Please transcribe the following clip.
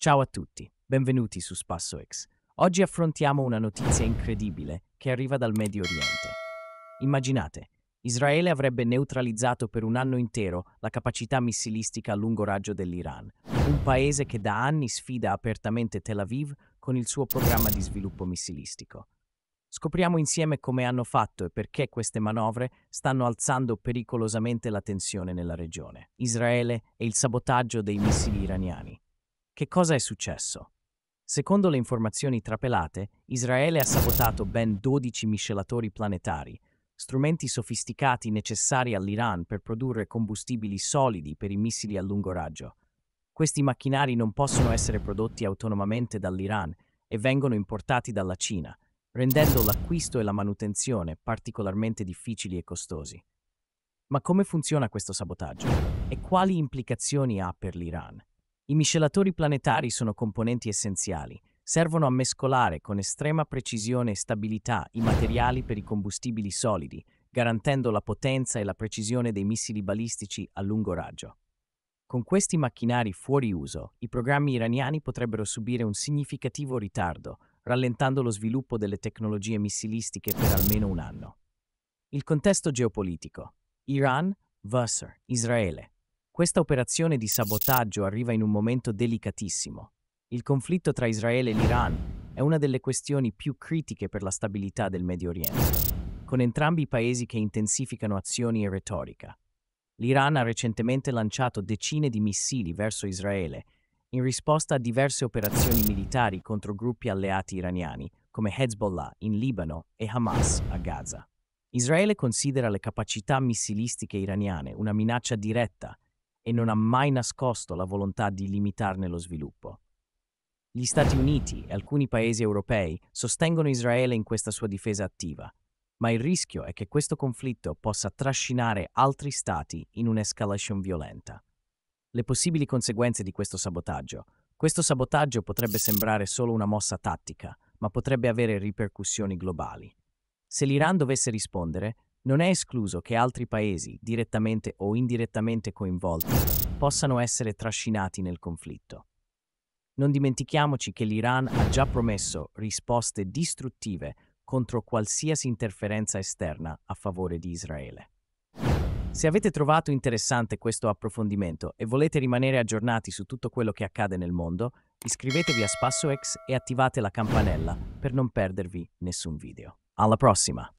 Ciao a tutti, benvenuti su SpassoX. Oggi affrontiamo una notizia incredibile che arriva dal Medio Oriente. Immaginate, Israele avrebbe neutralizzato per un anno intero la capacità missilistica a lungo raggio dell'Iran, un paese che da anni sfida apertamente Tel Aviv con il suo programma di sviluppo missilistico. Scopriamo insieme come hanno fatto e perché queste manovre stanno alzando pericolosamente la tensione nella regione. Israele e il sabotaggio dei missili iraniani. Che cosa è successo? Secondo le informazioni trapelate, Israele ha sabotato ben 12 miscelatori planetari, strumenti sofisticati necessari all'Iran per produrre combustibili solidi per i missili a lungo raggio. Questi macchinari non possono essere prodotti autonomamente dall'Iran e vengono importati dalla Cina, rendendo l'acquisto e la manutenzione particolarmente difficili e costosi. Ma come funziona questo sabotaggio e quali implicazioni ha per l'Iran? I miscelatori planetari sono componenti essenziali. Servono a mescolare con estrema precisione e stabilità i materiali per i combustibili solidi, garantendo la potenza e la precisione dei missili balistici a lungo raggio. Con questi macchinari fuori uso, i programmi iraniani potrebbero subire un significativo ritardo, rallentando lo sviluppo delle tecnologie missilistiche per almeno un anno. Il contesto geopolitico. Iran vs. Israele. Questa operazione di sabotaggio arriva in un momento delicatissimo. Il conflitto tra Israele e l'Iran è una delle questioni più critiche per la stabilità del Medio Oriente, con entrambi i paesi che intensificano azioni e retorica. L'Iran ha recentemente lanciato decine di missili verso Israele in risposta a diverse operazioni militari contro gruppi alleati iraniani, come Hezbollah in Libano e Hamas a Gaza. Israele considera le capacità missilistiche iraniane una minaccia diretta e non ha mai nascosto la volontà di limitarne lo sviluppo. Gli Stati Uniti e alcuni paesi europei sostengono Israele in questa sua difesa attiva, ma il rischio è che questo conflitto possa trascinare altri stati in un'escalation violenta. Le possibili conseguenze di questo sabotaggio. Questo sabotaggio potrebbe sembrare solo una mossa tattica, ma potrebbe avere ripercussioni globali. Se l'Iran dovesse rispondere, non è escluso che altri paesi, direttamente o indirettamente coinvolti, possano essere trascinati nel conflitto. Non dimentichiamoci che l'Iran ha già promesso risposte distruttive contro qualsiasi interferenza esterna a favore di Israele. Se avete trovato interessante questo approfondimento e volete rimanere aggiornati su tutto quello che accade nel mondo, iscrivetevi a SpassoX e attivate la campanella per non perdervi nessun video. Alla prossima!